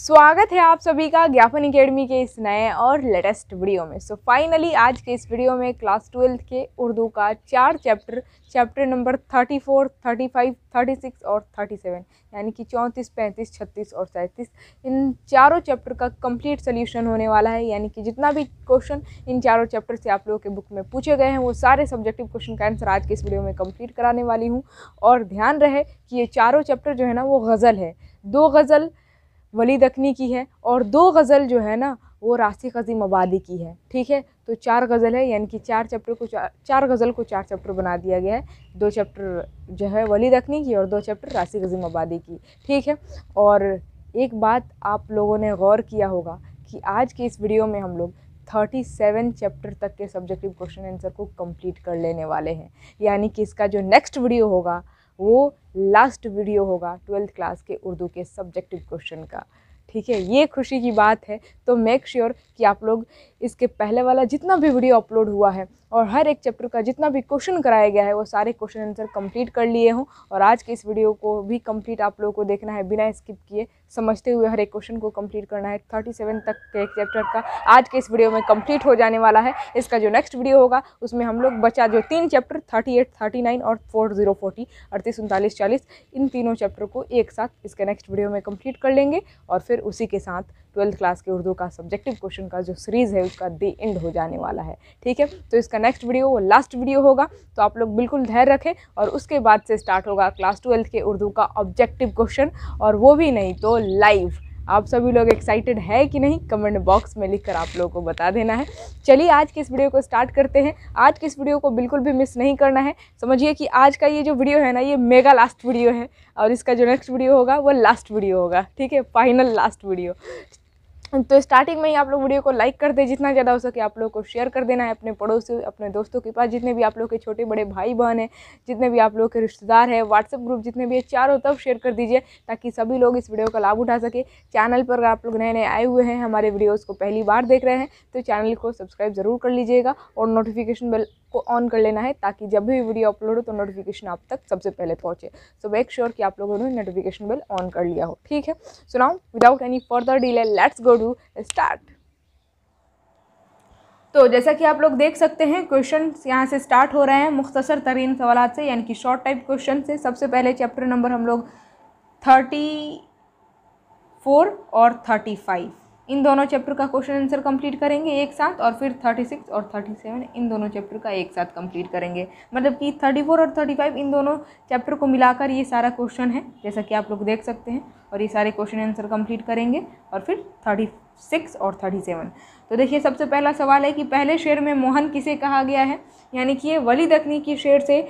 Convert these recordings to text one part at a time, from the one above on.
स्वागत है आप सभी का ज्ञापन एकेडमी के इस नए और लेटेस्ट वीडियो में सो so, फाइनली आज के इस वीडियो में क्लास ट्वेल्थ के उर्दू का चार chapter chapter number thirty four thirty five thirty six और थर्टी सेवन यानी कि चौंतीस पैंतीस छत्तीस और सैंतीस इन चारों चैप्टर का कंप्लीट सोल्यूशन होने वाला है यानी कि जितना भी क्वेश्चन इन चारों चैप्टर से आप लोगों के बुक में पूछे गए हैं वो सारे सब्जेक्टिव क्वेश्चन का आंसर आज के इस वीडियो में कम्प्लीट कराने वाली हूँ और ध्यान रहे कि ये चारों चैप्टर जो है ना वो गज़ल है दो गज़ल वली दखनी की है और दो गज़ल जो है ना वो राशि कज़ीम आबादी की है ठीक है तो चार गज़ल है यानी कि चार चैप्टर को चार चार गज़ल को चार चैप्टर बना दिया गया है दो चैप्टर जो है वली दखनी की और दो चैप्टर राशि कज़ीम आबादी की ठीक है और एक बात आप लोगों ने गौर किया होगा कि आज के इस वीडियो में हम लोग थर्टी सेवन चैप्टर तक के सब्जेक्टिव क्वेश्चन आंसर को कंप्लीट कर लेने वाले हैं यानी कि इसका जो नेक्स्ट वीडियो होगा वो लास्ट वीडियो होगा ट्वेल्थ क्लास के उर्दू के सब्जेक्टिव क्वेश्चन का ठीक है ये खुशी की बात है तो मेक श्योर sure कि आप लोग इसके पहले वाला जितना भी वीडियो अपलोड हुआ है और हर एक चैप्टर का जितना भी क्वेश्चन कराया गया है वो सारे क्वेश्चन आंसर कंप्लीट कर लिए हों और आज के इस वीडियो को भी कंप्लीट आप लोगों को देखना है बिना स्किप किए समझते हुए हर एक क्वेश्चन को कंप्लीट करना है थर्टी सेवन तक के एक चैप्टर का आज के इस वीडियो में कंप्लीट हो जाने वाला है इसका जो नेक्स्ट वीडियो होगा उसमें हम लोग बचा जो तीन chapter thirty eight thirty nine और फोर जीरो फोर्टी अड़तीस उनतालीस चालीस इन तीनों चैप्टर को एक साथ इसके नेक्स्ट वीडियो में कम्प्लीट कर लेंगे और फिर उसी के साथ ट्वेल्थ क्लास के उर्दू का सब्जेक्टिव क्वेश्चन का जो सीरीज़ है उसका दी एंड हो जाने वाला है ठीक है तो इसका नेक्स्ट वीडियो वो लास्ट वीडियो होगा तो आप लोग बिल्कुल धैर्य रखें और उसके बाद से स्टार्ट होगा क्लास ट्वेल्थ के उर्दू का ऑब्जेक्टिव क्वेश्चन और वो भी नहीं तो लाइव आप सभी लोग एक्साइटेड है कि नहीं कमेंट बॉक्स में लिखकर आप लोगों को बता देना है चलिए आज के इस वीडियो को स्टार्ट करते हैं आज के इस वीडियो को बिल्कुल भी मिस नहीं करना है समझिए कि आज का ये जो वीडियो है ना ये मेगा लास्ट वीडियो है और इसका जो नेक्स्ट वीडियो होगा वो लास्ट वीडियो होगा ठीक है फाइनल लास्ट वीडियो तो स्टार्टिंग में ही आप लोग वीडियो को लाइक कर दें जितना ज़्यादा हो सके आप लोग को शेयर कर देना है अपने पड़ोसी अपने दोस्तों के पास जितने भी आप लोग के छोटे बड़े भाई बहन हैं जितने भी आप लोग के रिश्तेदार हैं व्हाट्सअप ग्रुप जितने भी है चारों तब शेयर कर दीजिए ताकि सभी लोग इस वीडियो का लाभ उठा सके चैनल पर आप लोग नए नए आए हुए हैं हमारे वीडियोज़ को पहली बार देख रहे हैं तो चैनल को सब्सक्राइब ज़रूर कर लीजिएगा और नोटिफिकेशन बेल को ऑन कर लेना है ताकि जब भी वीडियो अपलोड हो तो नोटिफिकेशन आप तक सबसे पहले पहुँचे सो मेक श्योर कि आप लोगों ने नोटिफिकेशन बेल ऑन कर लिया हो ठीक है so now without any further delay let's go to start तो जैसा कि आप लोग देख सकते हैं क्वेश्चन यहाँ से स्टार्ट हो रहे हैं मुख्तसर तरीन सवाल से यानी कि शॉर्ट टाइप क्वेश्चन से सबसे पहले चैप्टर नंबर हम लोग थर्टी फोर और थर्टी फाइव इन दोनों चैप्टर का क्वेश्चन आंसर कंप्लीट करेंगे एक साथ और फिर थर्टी सिक्स और थर्टी सेवन इन दोनों चैप्टर का एक साथ कंप्लीट करेंगे मतलब कि थर्टी फोर और थर्टी फाइव इन दोनों चैप्टर को मिलाकर ये सारा क्वेश्चन है जैसा कि आप लोग देख सकते हैं और ये सारे क्वेश्चन आंसर कंप्लीट करेंगे और फिर थर्टी सिक्स और थर्टी सेवन तो देखिए सबसे पहला सवाल है कि पहले शेर में मोहन किसे कहा गया है यानी कि ये वली दखनी की शेर से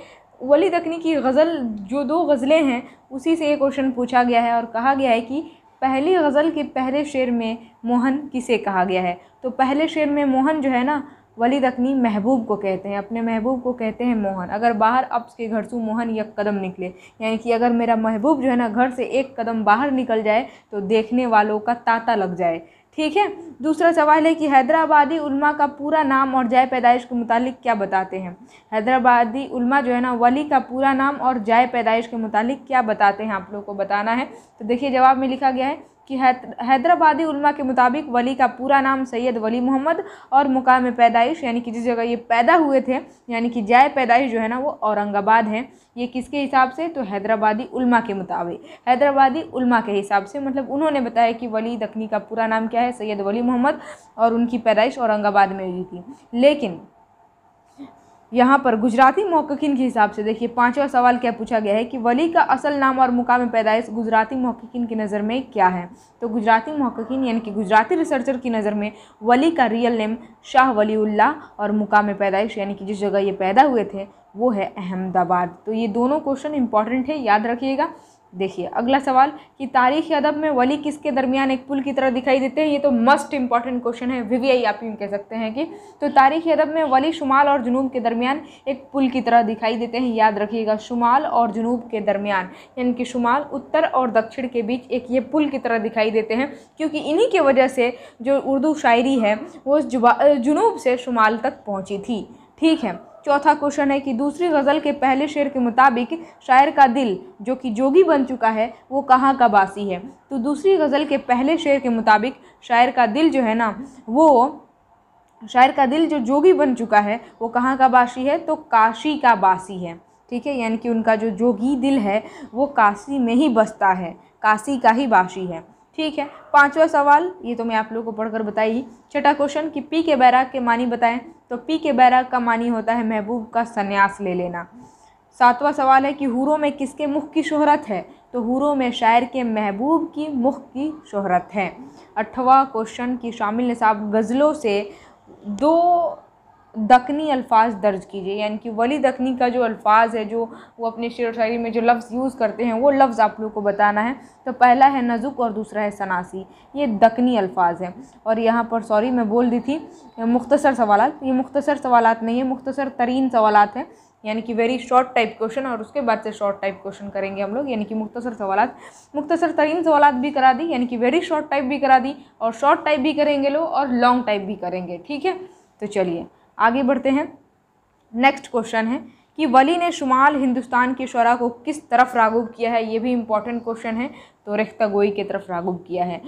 वली दखनी की गज़ल जो दो गज़लें हैं उसी से ये क्वेश्चन पूछा गया है और कहा गया है कि पहली गज़ल के पहले शेर में मोहन किसे कहा गया है तो पहले शेर में मोहन जो है ना वली दखनी महबूब को कहते हैं अपने महबूब को कहते हैं मोहन अगर बाहर अब के घर से मोहन एक कदम निकले यानी कि अगर मेरा महबूब जो है ना घर से एक कदम बाहर निकल जाए तो देखने वालों का तांता लग जाए ठीक है दूसरा सवाल है कि हैदराबादी उलमा का पूरा नाम और जाय पैदाइश के मुतालिक क्या बताते हैं हैदराबादी उलमा जो है ना वली का पूरा नाम और जाय पैदाइश के मुतालिक क्या बताते हैं आप लोग को बताना है तो देखिए जवाब में लिखा गया है कि हैदराबादी उलमा के मुताबिक वली का पूरा नाम सैयद वली मोहम्मद और मुकाम पैदाइश यानी कि जिस जगह ये पैदा हुए थे यानी कि जाय पैदाइश जो है ना वो औरंगाबाद है ये किसके हिसाब से तो हैदराबादी उलमा के मुताबिक हैदराबादी उलमा के हिसाब से मतलब उन्होंने बताया कि वली दखनी का पूरा नाम क्या है सैयद वली मोहम्मद और उनकी पैदाइश औरंगाबाद में हुई थी लेकिन यहाँ पर गुजराती मौक़िन के हिसाब से देखिए पांचवा सवाल क्या पूछा गया है कि वली का असल नाम और मुकाम पैदाइश गुजराती मौक़िन की नज़र में क्या है तो गुजराती मौक़िन यानी कि गुजराती रिसर्चर की नज़र में वली का रियल नेम शाह वलीउल्ला और मुकाम पैदाइश यानी कि जिस जगह ये पैदा हुए थे वो है अहमदाबाद तो ये दोनों क्वेश्चन इंपॉर्टेंट है याद रखिएगा देखिए अगला सवाल कि तारीख अदब में वली किसके दरमियान एक पुल की तरह दिखाई देते हैं ये तो मस्ट इंपॉर्टेंट क्वेश्चन है वीवीआई आप यूँ कह सकते हैं कि तो तारीख अदब में वली शुमाल और जुनूब के दरमियान एक पुल की तरह दिखाई देते हैं याद रखिएगा शुमाल और जुनूब के दरमियान यानी कि शुमाल उत्तर और दक्षिण के बीच एक ये पुल की तरह दिखाई देते हैं क्योंकि इन्हीं की वजह से जो उर्दू शायरी है वो जुनूब से शुमाल तक पहुँची थी ठीक है चौथा क्वेश्चन है कि दूसरी गज़ल के पहले शेर के मुताबिक शायर का दिल जो कि जोगी बन चुका है वो कहाँ का बासी है तो दूसरी गज़ल के पहले शेर के मुताबिक शायर का दिल जो है ना वो शायर का दिल जो जोगी बन चुका है वो कहाँ का बासी है तो काशी का बासी है ठीक है यानी कि उनका जो जोगी दिल है वो काशी में ही बसता है काशी का ही बाशी है ठीक है पांचवा सवाल ये तो मैं आप लोगों को पढ़कर बताई छठा क्वेश्चन कि पी के बैराग के मानी बताएं तो पी के बैराग का मानी होता है महबूब का संन्यास ले लेना सातवां सवाल है कि हूरों में किसके मुख की शोहरत है तो हूरों में शायर के महबूब की मुख की शोहरत है अठवा क्वेश्चन की शामिल निसाब गज़लों से दो दखनी अल्फाज दर्ज कीजिए यानी कि वली दखनी का जो अल्फाज है जो वो अपने शेर शायरी में जो लफ्ज़ यूज़ करते हैं वो लफ्ज़ आप लोग को बताना है तो पहला है नज़ुक और दूसरा है सनासी ये दखनी अल्फाज हैं और यहाँ पर सॉरी मैं बोल दी थी मुख्तसर सवाल ये मुख्तसर सवाल नहीं है मुख्तसर तरीन सवाल हैं यानी कि वेरी शॉर्ट टाइप क्वेश्चन और उसके बाद से शॉर्ट टाइप क्वेश्चन करेंगे हम लोग यानी कि मुख्तसर सवाल मुख्तसर तरीन सवाल भी करा दी यानी कि वेरी शॉर्ट टाइप भी करा दी और शॉर्ट टाइप भी करेंगे लोग और लॉन्ग टाइप भी करेंगे ठीक है तो चलिए आगे बढ़ते हैं नेक्स्ट क्वेश्चन है कि वली ने शुमाल हिंदुस्तान की शरा को किस तरफ रागब किया है ये भी इम्पॉर्टेंट क्वेश्चन है तो रेख्ता गोई की तरफ रागुब किया है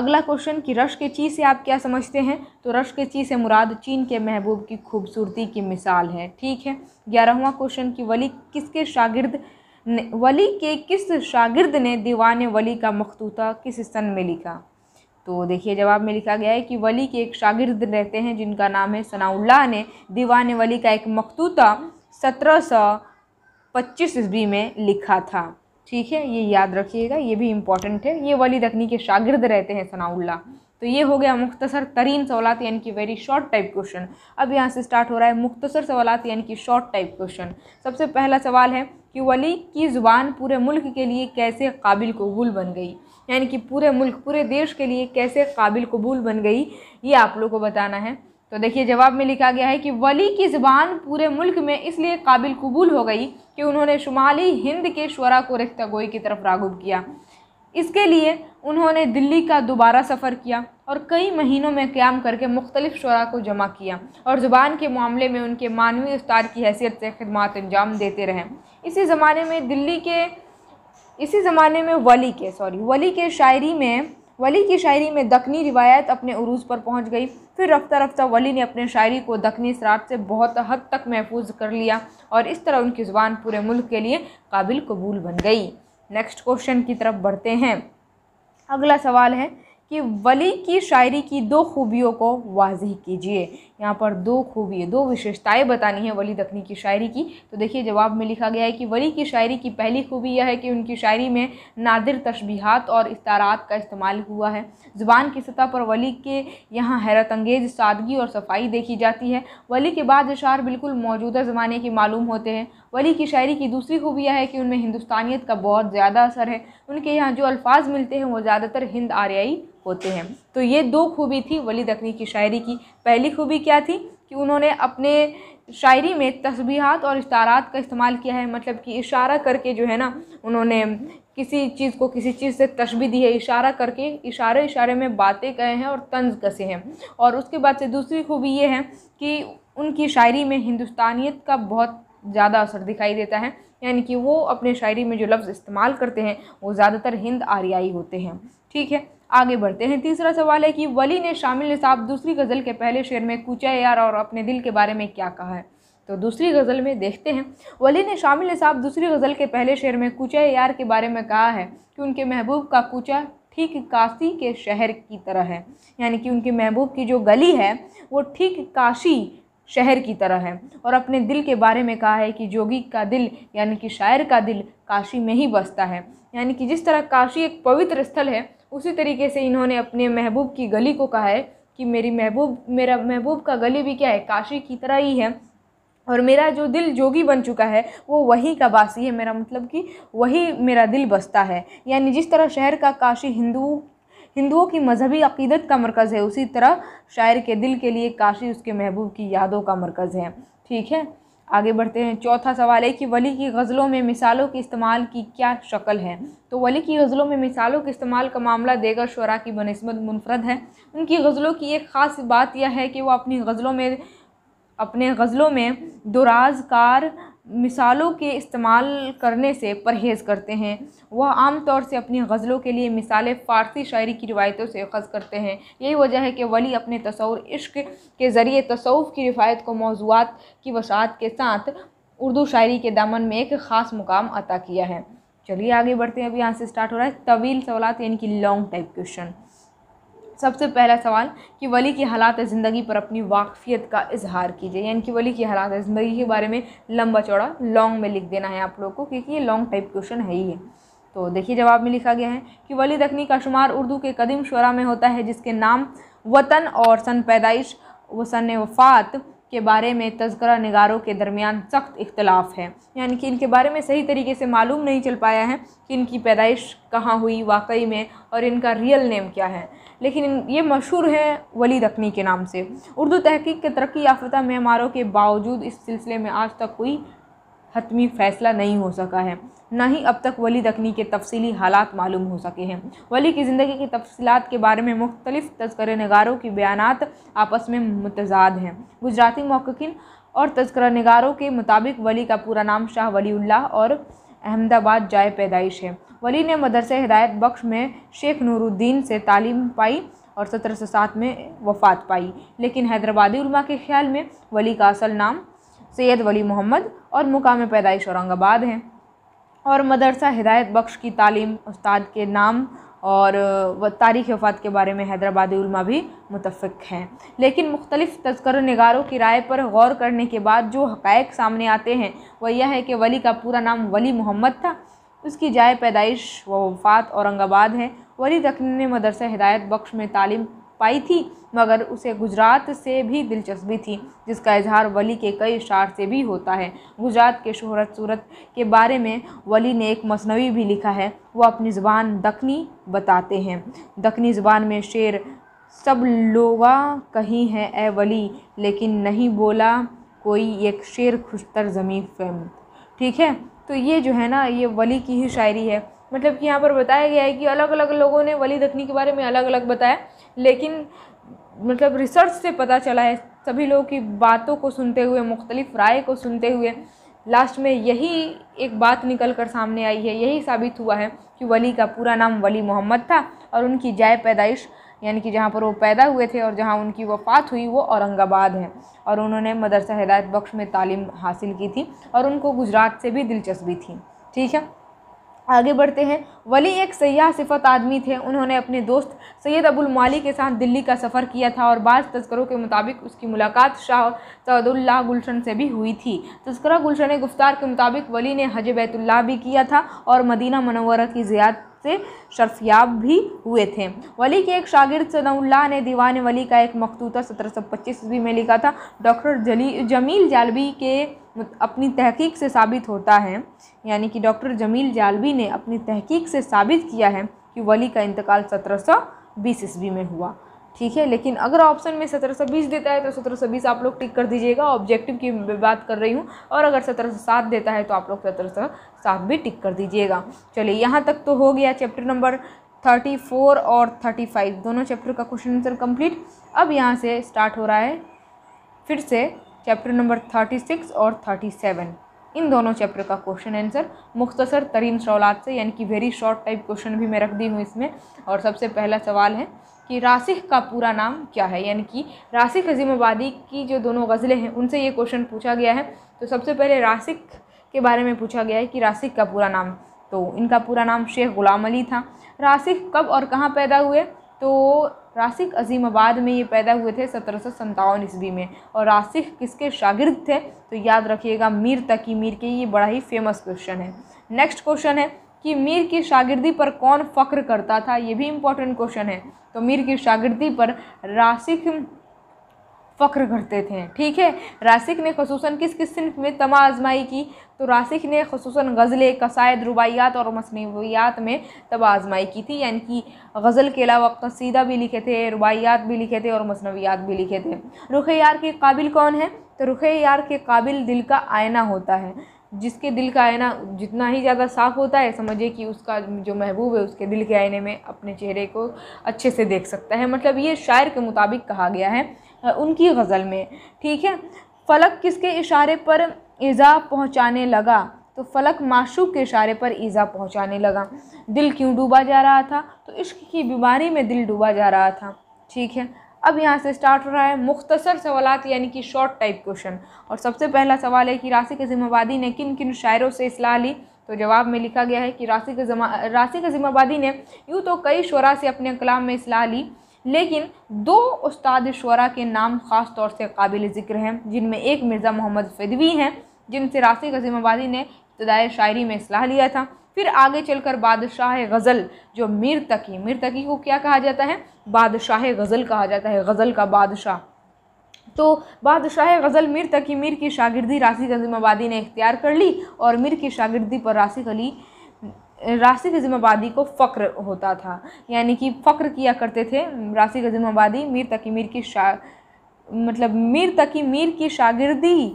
अगला क्वेश्चन कि रश के ची से आप क्या समझते हैं तो रश के ची से मुराद चीन के महबूब की खूबसूरती की मिसाल है ठीक है ग्यारहवा क्वेश्चन कि वली किसके शागिर्द वली के किस शागिर्द ने दीवान वली का मखतूता किस सन में लिखा तो देखिए जवाब में लिखा गया है कि वली के एक शागिर्द रहते हैं जिनका नाम है सनाउल्ला ने दीवान वली का एक मकतूता सत्रह सौ पच्चीस ईस्वी में लिखा था ठीक है ये याद रखिएगा ये भी इम्पॉर्टेंट है ये वली दखनी के शागिर्द रहते हैं सनाउल्ला तो ये हो गया मुख्तसर तरीन सवालत यानी कि वेरी शॉर्ट टाइप क्वेश्चन अब यहाँ से स्टार्ट हो रहा है मुख्तसर सवालत यानी कि शॉर्ट टाइप क्वेश्चन सबसे पहला सवाल है कि वली की ज़ुबान पूरे मुल्क के लिए कैसे काबिल कबूल बन गई यानी कि पूरे मुल्क पूरे देश के लिए कैसे काबिल कबूल बन गई ये आप लोग को बताना है तो देखिए जवाब में लिखा गया है कि वली की ज़बान पूरे मुल्क में इसलिए काबिल कबूल हो गई कि उन्होंने शुमाली हिंद के शुरा को रिश्ता गोई की तरफ रागब किया इसके लिए उन्होंने दिल्ली का दोबारा सफ़र किया और कई महीनों में क्याम करके मुख्तलिफ शुरा को जमा किया और ज़ुबान के मामले में उनके मानवी उस्ताद की हैसियत से खदमात अंजाम देते रहे इसी ज़माने में दिल्ली के इसी ज़माने में वली के सॉरी वली के शायरी में वली की शायरी में दखनी रिवायत अपने अरूज पर पहुंच गई फिर रफ्ता रफ्ता वली ने अपने शायरी को दखनी शराब से बहुत हद तक महफूज कर लिया और इस तरह उनकी ज़ुबान पूरे मुल्क के लिए काबिल कबूल बन गई नेक्स्ट क्वेश्चन की तरफ बढ़ते हैं अगला सवाल है कि वली की शायरी की दो खूबियों को वाजह कीजिए यहाँ पर दो खूबी दो विशेषताएं बतानी है वली दखनी की शायरी की तो देखिए जवाब में लिखा गया है कि वली की शायरी की पहली खूबी यह है कि उनकी शायरी में नादिर तशबीहात और इस्तारात का इस्तेमाल हुआ है ज़ुबान की सतह पर वली के यहाँ हैरत अंगेज सादगी और सफाई देखी जाती है वली के बाद अशार बिल्कुल मौजूदा ज़माने के मालूम होते हैं वली की शायरी की दूसरी खूबी यह है कि उनमें हिंदुस्तानियत का बहुत ज़्यादा असर है उनके यहाँ जो अल्फाज मिलते हैं वो ज़्यादातर हिंद आर्याई होते हैं तो ये दो खूबी थी वली दखनी की शायरी की पहली खूबी क्या थी कि उन्होंने अपने शायरी में तस्बीहात और इशारात का इस्तेमाल किया है मतलब कि इशारा करके जो है ना उन्होंने किसी चीज़ को किसी चीज़ से तशबी दी है इशारा करके इशारे इशारे में बातें कहे हैं और तंज कसे हैं और उसके बाद से दूसरी खूबी ये है कि उनकी शायरी में हिंदुस्तानियत का बहुत ज़्यादा असर दिखाई देता है यानी कि वो अपने शायरी में जो लफ्ज़ इस्तेमाल करते हैं वो ज़्यादातर हिंद आर्याई होते हैं ठीक है आगे बढ़ते हैं तीसरा सवाल है कि वली ने शामिल निसाब दूसरी गज़ल के पहले शेर में कूचा यार और अपने दिल के बारे में क्या कहा है तो दूसरी गज़ल में देखते हैं वली ने शामिल निसाब दूसरी गज़ल के पहले शेर में कूचा यार के बारे में कहा है कि उनके महबूब का कूचा ठीक काशी के शहर की तरह है यानी कि उनके महबूब की जो गली है वो ठीक काशी शहर की तरह है और अपने दिल के बारे में कहा है कि जोगी का दिल यानी कि शायर का दिल काशी में ही बसता है यानी कि जिस तरह काशी एक पवित्र स्थल है उसी तरीके से इन्होंने अपने महबूब की गली को कहा है कि मेरी महबूब मेरा महबूब का गली भी क्या है काशी की तरह ही है और मेरा जो दिल जोगी बन चुका है वो वही का वासी है मेरा मतलब कि वही मेरा दिल बसता है यानी जिस तरह शहर का काशी हिंदुओं हिंदुओं की मजहबी अकीदत का मरकज़ है उसी तरह शायर के दिल के लिए काशी उसके महबूब की यादों का मरकज़ है ठीक है आगे बढ़ते हैं चौथा सवाल है कि वली की गज़लों में मिसालों के इस्तेमाल की क्या शक्ल है तो वली की गज़लों में मिसालों के इस्तेमाल का मामला देगा शुरा की बनस्बत मुनफरद है उनकी गज़लों की एक ख़ास बात यह है कि वह अपनी गज़लों में अपने गज़लों में कार मिसालों के इस्तेमाल करने से परहेज़ करते हैं वह आम तौर से अपनी गज़लों के लिए मिसालें फ़ारसी शायरी की रिवायतों से अखज़ करते हैं यही वजह है कि वली अपने तस्वूर इश्क के ज़रिए तसवुफ़ की रिवायत को मौजूद की वसात के साथ उर्दू शायरी के दामन में एक ख़ास मुकाम अता किया है चलिए आगे बढ़ते हैं अब यहाँ से स्टार्ट हो रहा है तवील सवालत यानी कि लॉन्ग टाइप क्वेश्चन सबसे पहला सवाल कि वली की हालात ज़िंदगी पर अपनी वाकफियत का इजहार कीजिए यानी कि वली की हालात ज़िंदगी के बारे में लंबा चौड़ा लॉन्ग में लिख देना है आप लोग को क्योंकि ये लॉन्ग टाइप क्वेश्चन है ही है तो देखिए जवाब में लिखा गया है कि वली दखनी का शुमार उर्दू के कदीम शुरा में होता है जिसके नाम वतन और सन पैदाइश व सन वफ़ात के बारे में तस्करा नगारों के दरमियान सख्त इख्तलाफ है यानी कि इनके बारे में सही तरीके से मालूम नहीं चल पाया है कि इनकी पैदाइश कहाँ हुई वाकई में और इनका रियल नेम क्या है लेकिन ये मशहूर है वली दखनी के नाम से उर्दू तहकीक के तरक्की याफ्ता मेमारों के बावजूद इस सिलसिले में आज तक कोई हतमी फैसला नहीं हो सका है ना ही अब तक वली दखनी के तफसली हालात मालूम हो सके हैं वली की ज़िंदगी की तफसलत के बारे में मुख्तलिफ तस्कर नगारों के बयान आपस में मुतजाद हैं गुजराती मौकिन और तस्कर नगारों के मुताबिक वली का पूरा नाम शाह वलील्ला और अहमदाबाद जाए पैदाइश है वली ने मदरसे हिदायत बख्श में शेख नूरुद्दीन से तालीम पाई और सत्रह सौ सात में वफात पाई लेकिन हैदराबादी उलमा के ख्याल में वली का असल नाम सैयद वली मोहम्मद और मुकाम पैदाइश औरंगाबाद है और मदरसा हिदायत बख्श की तालीम उस्ताद के नाम और तारीख़ वफ़ात के बारे में हैदराबादी उलमा भी मुतफ़ हैं लेकिन मुख्तलिफ़ तस्कर नगारों की राय पर गौर करने के बाद जो हक़ सामने आते हैं वह यह है कि वली का पूरा नाम वली मोहम्मद था उसकी जाय पैदाइश व वफ़ात औरंगाबाद है वली ने मदरसा हिदायत बख्श में तालीम पाई थी मगर उसे गुजरात से भी दिलचस्पी थी जिसका इजहार वली के कई शार से भी होता है गुजरात के शहरत सूरत के बारे में वली ने एक मसनवी भी लिखा है वह अपनी ज़बान दखनी बताते हैं दखनी ज़बान में शेर सब लोगा कहीं हैं ए वली लेकिन नहीं बोला कोई एक शेर खुशतर ज़मीन फेम ठीक है तो ये जो है ना ये वली की ही शायरी है मतलब कि यहाँ पर बताया गया है कि अलग अलग लोगों ने वली दखनी के बारे में अलग अलग बताया लेकिन मतलब रिसर्च से पता चला है सभी लोगों की बातों को सुनते हुए मुख्तलिफ राय को सुनते हुए लास्ट में यही एक बात निकल कर सामने आई है यही साबित हुआ है कि वली का पूरा नाम वली मोहम्मद था और उनकी जाय पैदाइश यानी कि जहाँ पर वो पैदा हुए थे और जहाँ उनकी वफ़ात हुई वो औरंगाबाद है और उन्होंने मदरसा हिदायत बख्श में तालीम हासिल की थी और उनको गुजरात से भी दिलचस्पी थी ठीक है आगे बढ़ते हैं वली एक सयाह सिफत आदमी थे उन्होंने अपने दोस्त सैयद अबुल माली के साथ दिल्ली का सफ़र किया था और बाज़ तस्करों के मुताबिक उसकी मुलाकात शाह सदुल्ला गुलशन से भी हुई थी तस्करा गुलशन गुफ्तार के मुताबिक वली ने हज बैतुल्ला भी किया था और मदीना मनवरा की ज़ियात से शर्फियाब भी हुए थे वली के एक शागिर्द सनाउल्ला ने दीवान वली का एक मखतूता सत्रह सौ पच्चीस ईस्वी में लिखा था डॉक्टर जली जमील जालवी के अपनी तहकीक से साबित होता है यानी कि डॉक्टर जमील जालवी ने अपनी तहकीक से साबित किया है कि वली का इंतकाल सत्रह सौ बीस ईस्वी में हुआ ठीक है लेकिन अगर ऑप्शन में सत्रह सौ बीस देता है तो सत्रह सौ बीस आप लोग टिक कर दीजिएगा ऑब्जेक्टिव की बात कर रही हूँ और अगर सत्रह सौ सात देता है तो आप लोग सत्रह सौ सात भी टिक कर दीजिएगा चलिए यहाँ तक तो हो गया चैप्टर नंबर थर्टी फोर और थर्टी फाइव दोनों चैप्टर का क्वेश्चन आंसर कंप्लीट अब यहाँ से स्टार्ट हो रहा है फिर से चैप्टर नंबर थर्टी सिक्स और थर्टी सेवन इन दोनों चैप्टर का क्वेश्चन आंसर मुख्तसर तरीन सवालत से यानी कि वेरी शॉर्ट टाइप क्वेश्चन भी मैं रख दी हूँ इसमें और सबसे पहला सवाल है कि रासिख का पूरा नाम क्या है यानी कि रासिख आबादी की जो दोनों गज़लें हैं उनसे ये क्वेश्चन पूछा गया है तो सबसे पहले रासिक के बारे में पूछा गया है कि रासिक का पूरा नाम तो इनका पूरा नाम शेख ग़ुलाम अली था रासिक कब और कहाँ पैदा हुए तो रासिक अजीमाबाद में ये पैदा हुए थे सत्रह सौ सत्तावन ईस्वी में और रासिक किसके शागिर्द थे तो याद रखिएगा मीर तकी मीर के ये बड़ा ही फेमस क्वेश्चन है नेक्स्ट क्वेश्चन है कि मीर की शागिर्दी पर कौन फ़ख्र करता था ये भी इम्पोर्टेंट क्वेश्चन है तो मीर की शागिर्दी पर रासिक फ़ख्र करते थे ठीक है रासिक ने खसूस किस किस सिंफ में तमा आजमाई की तो रासिक ने खसूस गज़लें कसायद रुबाइयात और मसनवियात में तबा आजमाई की थी यानी कि गज़ल के अलावा कसीदा भी लिखे थे रुबाइयात भी लिखे थे और मसनवियात भी लिखे थे रुख यार के काबिल कौन है तो रुख यार के काबिल दिल का आयना होता है जिसके दिल का आयना जितना ही ज़्यादा साफ़ होता है समझे कि उसका जो महबूब है उसके दिल के आईने में अपने चेहरे को अच्छे से देख सकता है मतलब ये शायर के मुताबिक कहा गया है उनकी गज़ल में ठीक है फ़लक किसके इशारे पर ईज़ा पहुंचाने लगा तो फ़लक माशूक के इशारे पर ईज़ा पहुंचाने लगा दिल क्यों डूबा जा रहा था तो इश्क की बीमारी में दिल डूबा जा रहा था ठीक है अब यहाँ से स्टार्ट हो रहा है मुख्तसर सवालत यानी कि शॉर्ट टाइप क्वेश्चन और सबसे पहला सवाल है कि राशि के ज़िम्मेवादी ने किन किन शायरों से इसलाह ली तो जवाब में लिखा गया है कि राशि के राशि के ज़िम्मेवादी ने यूँ तो कई शुरा से अपने कलाम में इसलाह ली लेकिन दो उस्ताद शुरा के नाम ख़ास तौर से काबिल ज़िक्र हैं जिनमें एक मिर्ज़ा मोहम्मद फिदवी हैं जिनसे राशि आबादी ने इब्तदाय शायरी में सलाह लिया था फिर आगे चलकर बादशाह गज़ल जो मीर तकी मीर तकी को क्या कहा जाता है बादशाह गज़ल कहा जाता है गज़ल का बादशाह तो बादशाह गज़ल मीर तकी मीर की शागिर्दी राशि आबादी ने इख्तियार कर ली और मीर की शागिर्दी पर राशि अली राशि जिम्मेबादी को फ़क्र होता था यानी कि फ़क्र किया करते थे राशि जिम्मेबादी मीर तकी मीर की शा मतलब मीर तकी मीर की शागिर्दी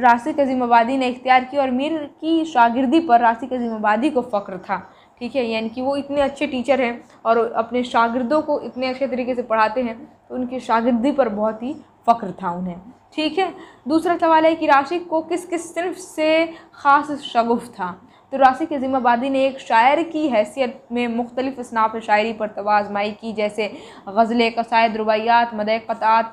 राशि जिम्मेबादी ने इख्तियार की और मीर की शागिर्दी पर राशि जिम्मेबादी को फ़ख्र था ठीक है यानी कि वो इतने अच्छे टीचर हैं और अपने शागिर्दों को इतने अच्छे तरीके से पढ़ाते हैं तो उनकी शागिर्दी पर बहुत ही फ़क्र था उन्हें ठीक है दूसरा सवाल है कि राशि को किस किस सिर्फ से ख़ास शगुफ़ था तो रासिक जिम्मेबादी ने एक शायर की हैसियत में मुख्तलिफ स्नाफ शायरी पर तोज़माई की जैसे गज़लें कसायद रुबायात मदय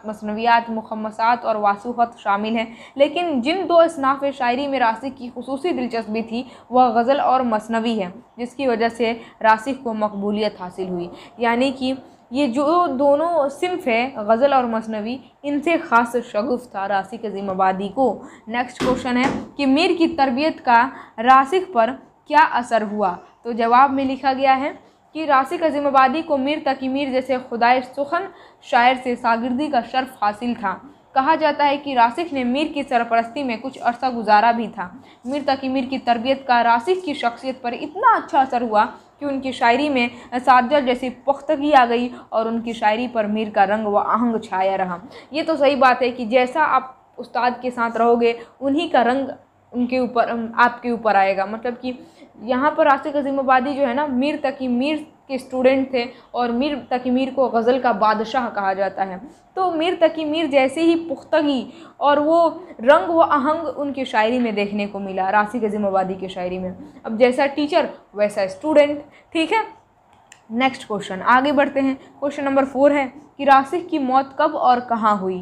मसनवियात मुखमसात और वासूखत शामिल हैं लेकिन जिन दो स्नाफ शायरी में रासिक की खसूस दिलचस्पी थी वह गज़ल और मसनवी है जिसकी वजह से रासिक को मकबूलियत हासिल हुई यानी कि ये जो दोनों सिंफ है गज़ल और मसनवी इनसे ख़ास शगुफ़ था रासी के ज़िम्मेबादी को नेक्स्ट क्वेश्चन है कि मीर की तरबियत का रासिक पर क्या असर हुआ तो जवाब में लिखा गया है कि राशि का ज़िम्मेबादी को मीर तकी मीर जैसे खुदाए सुखन शायर से सागिर्दी का शर्फ हासिल था कहा जाता है कि रासिक ने मीर की सरपरस्ती में कुछ अरसा गुजारा भी था मीर तकी मीर की तरबियत का रासिक की शख्सियत पर इतना अच्छा असर हुआ कि उनकी शायरी में सार्जर जैसी पुख्तगी आ गई और उनकी शायरी पर मीर का रंग व आहंग छाया रहा ये तो सही बात है कि जैसा आप उस्ताद के साथ रहोगे उन्हीं का रंग उनके ऊपर आपके ऊपर आएगा मतलब कि यहाँ पर रासिक का जिम्मेदारी जो है ना मीर तकी मीर के स्टूडेंट थे और मीर तकी मीर को गज़ल का बादशाह कहा जाता है तो मीर तकी मीर जैसे ही पुख्तगी और वो रंग व आहंग उनकी शायरी में देखने को मिला रासी गज़िमाबादी की शायरी में अब जैसा टीचर वैसा स्टूडेंट ठीक है नेक्स्ट क्वेश्चन आगे बढ़ते हैं क्वेश्चन नंबर फोर है कि रासिक की मौत कब और कहाँ हुई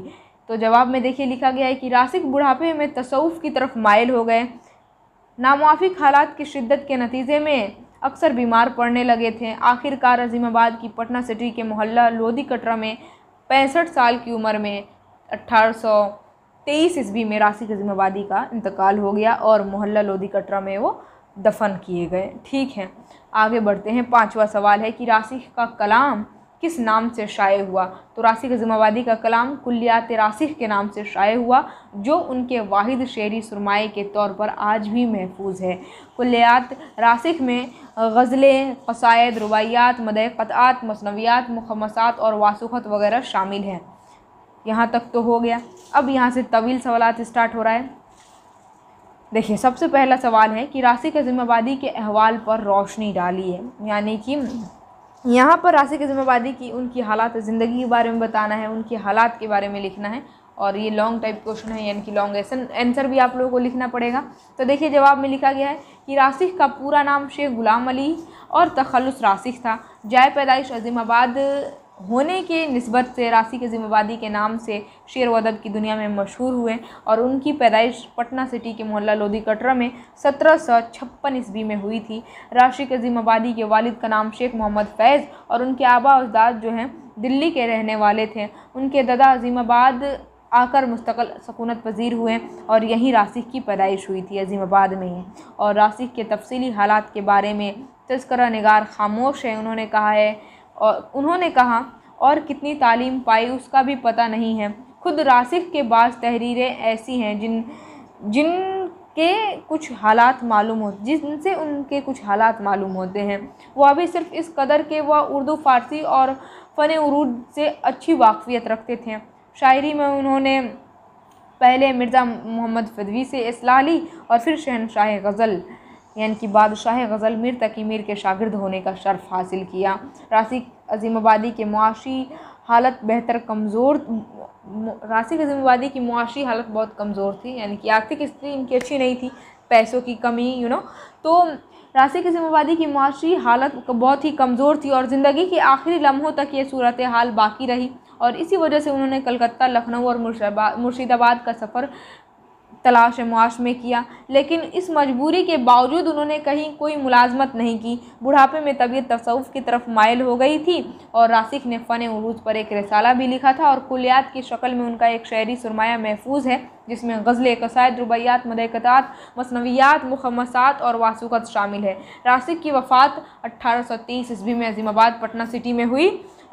तो जवाब में देखिए लिखा गया है कि रासिक बुढ़ापे में तसवुफ़ की तरफ मायल हो गए नामाफिक हालात की शिद्दत के नतीजे में अक्सर बीमार पड़ने लगे थे आखिरकार अजीमाबाद की पटना सिटी के मोहल्ला लोधी कटरा में पैंसठ साल की उम्र में अट्ठारह सौ तेईस ईस्वी में राशिक अजीमाबादी का इंतकाल हो गया और मोहल्ला लोधी कटरा में वो दफन किए गए ठीक है आगे बढ़ते हैं पांचवा सवाल है कि राशिक का कलाम किस नाम से शाये हुआ तो राशिक ज़िम्मेवादी का कलाम कुल्लियात रासिक के नाम से शाये हुआ जो उनके वाहिद शेरी सुरमाए के तौर पर आज भी महफूज है कुल्लियात रासिक में गज़लें कसायद रवायात मदह मसनवियात मुखमसात और वासुखत वगैरह शामिल हैं यहाँ तक तो हो गया अब यहाँ से तवील सवाल स्टार्ट हो रहा है देखिए सबसे पहला सवाल है कि राशि के जिम्मेवारी के अहवाल पर रोशनी डाली है यानी कि यहाँ पर राशि की जिम्मेदारी की उनकी हालात ज़िंदगी के बारे में बताना है उनके हालात के बारे में लिखना है और ये लॉन्ग टाइप क्वेश्चन है यानी कि लॉन्ग एसन आंसर भी आप लोगों को लिखना पड़ेगा तो देखिए जवाब में लिखा गया है कि राशिक का पूरा नाम शेख गुलाम अली और तखलस राशिक था जाय पैदाइश अजीमाबाद होने के नस्बत से राशि के ज़िम्मेवादी के नाम से शेर व अदब की दुनिया में मशहूर हुए और उनकी पैदाइश पटना सिटी के मोहल्ला लोधी कटरा में सत्रह सौ छप्पन ईस्वी में हुई थी राशि के ज़िम्मेवादी के वालिद का नाम शेख मोहम्मद फैज़ और उनके आबा उजदाद जो हैं दिल्ली के रहने वाले थे उनके दादा अजीमाबाद आकर मुस्तकल सकूनत पजीर हुए और यहीं रासिक की पैदाइश हुई थी अजीमाबाद में ही और रासिक के तफसली हालात के बारे में तस्करा नगार खामोश है उन्होंने कहा है और उन्होंने कहा और कितनी तालीम पाई उसका भी पता नहीं है खुद रासिक के बाद तहरीरें ऐसी हैं जिन जिन के कुछ हालात मालूम हो जिनसे उनके कुछ हालात मालूम होते हैं वह अभी सिर्फ इस कदर के वह उर्दू फारसी और फ़न उरूद से अच्छी वाकफियत रखते थे शायरी में उन्होंने पहले मिर्ज़ा मोहम्मद फदवी से असलाह ली और फिर शहनशाह गज़ल यानी कि बादशाह गज़ल मीर तकी मीर के शागिर्द होने का शर्फ हासिल किया रासी अजीमाबादी के मुआशी हालत बेहतर कमज़ोर रासी अजीमाबादी की मुआशी हालत बहुत कमज़ोर थी यानी कि आर्थिक स्थिति इनकी अच्छी नहीं थी पैसों की कमी यू नो तो राशि की जिम्मेवारी की मुआशी हालत बहुत ही कमज़ोर थी और ज़िंदगी के आखिरी लम्हों तक ये सूरत हाल बाकी रही और इसी वजह से उन्होंने कलकत्ता लखनऊ और मुर्शिदाबाद का सफ़र तलाश मुआश में किया लेकिन इस मजबूरी के बावजूद उन्होंने कहीं कोई मुलाजमत नहीं की बुढ़ापे में तबीयत तसवुफ़ की तरफ मायल हो गई थी और रासिक ने फ़न उरूज पर एक रसाला भी लिखा था और कुलियात की शक्ल में उनका एक शायरी सरमाया महफूज है जिसमें गज़ल कसायद रुबैयात मदकतात मसनवियात मुखमसात और वासुक़त शामिल है रासिक की वफ़ात अट्ठारह सौ तेईस ईस्वी में अजीमाबाद पटना सिटी में हुई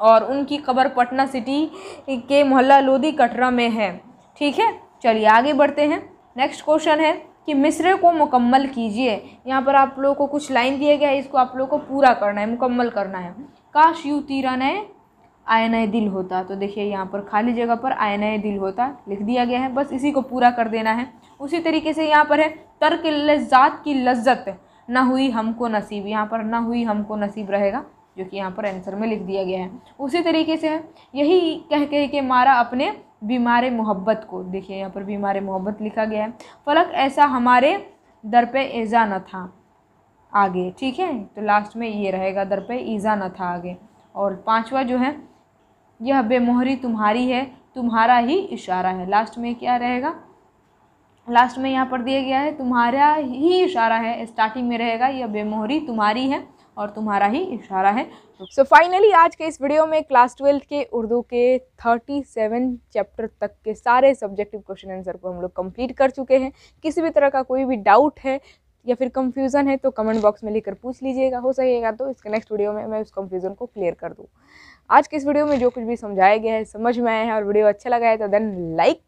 और उनकी कब्र पटना सिटी के मोहल्ला लोधी कटरा में है ठीक है चलिए आगे बढ़ते हैं नेक्स्ट क्वेश्चन है कि मिसरे को मुकम्मल कीजिए यहाँ पर आप लोगों को कुछ लाइन दिए गए इसको आप लोगों को पूरा करना है मुकम्मल करना है काश यू तीरा नए आयन दिल होता तो देखिए यहाँ पर खाली जगह पर आयन दिल होता लिख दिया गया है बस इसी को पूरा कर देना है उसी तरीके से यहाँ पर है तर्क लज्जात की लज्जत ना हुई हमको नसीब यहाँ पर ना हुई हमको नसीब रहेगा जो कि यहाँ पर आंसर में लिख दिया गया है उसी तरीके से यही कह कह के मारा अपने बीमार मोहब्बत को देखिए यहाँ पर बीमार मोहब्बत लिखा गया है फलक ऐसा हमारे दर पे ऐजा न था आगे ठीक है तो लास्ट में ये रहेगा दर पे ईज़ा न था आगे और पांचवा जो है यह बेमोहरी तुम्हारी है तुम्हारा ही इशारा है लास्ट में क्या रहेगा लास्ट में यहाँ पर दिया गया है तुम्हारा ही इशारा है स्टार्टिंग में रहेगा यह बेमोहरी तुम्हारी है और तुम्हारा ही इशारा है सो so फाइनली आज के इस वीडियो में क्लास ट्वेल्थ के उर्दू के 37 चैप्टर तक के सारे सब्जेक्टिव क्वेश्चन आंसर को हम लोग कंप्लीट कर चुके हैं किसी भी तरह का कोई भी डाउट है या फिर कंफ्यूजन है तो कमेंट बॉक्स में लेकर पूछ लीजिएगा हो सकेगा तो इसके नेक्स्ट वीडियो में मैं उस कंफ्यूजन को क्लियर कर दूँ आज के इस वीडियो में जो कुछ भी समझाया गया है समझ में आया है और वीडियो अच्छा लगा है तो देन लाइक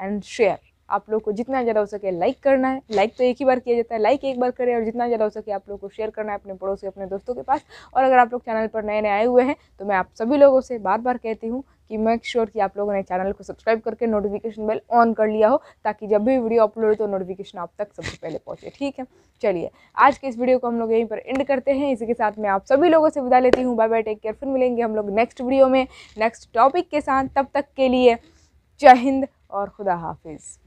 एंड शेयर आप लोग को जितना ज़्यादा हो सके लाइक करना है लाइक तो एक ही बार किया जाता है लाइक एक बार करें और जितना ज़्यादा हो सके आप लोग को शेयर करना है अपने पड़ोसी अपने दोस्तों के पास और अगर आप लोग चैनल पर नए नए आए हुए हैं तो मैं आप सभी लोगों से बार बार कहती हूँ कि मेक श्योर कि आप लोगों ने चैनल को सब्सक्राइब करके नोटिफिकेशन बेल ऑन कर लिया हो ताकि जब भी वीडियो अपलोड हो तो नोटिफिकेशन आप तक सबसे पहले पहुँचे ठीक है चलिए आज के इस वीडियो को हम लोग यहीं पर एंड करते हैं इसी के साथ मैं आप सभी लोगों से विदा लेती हूँ बाय बाय टेक केयर फिर मिलेंगे हम लोग नेक्स्ट वीडियो में नेक्स्ट टॉपिक के साथ तब तक के लिए जय हिंद और खुदा हाफिज़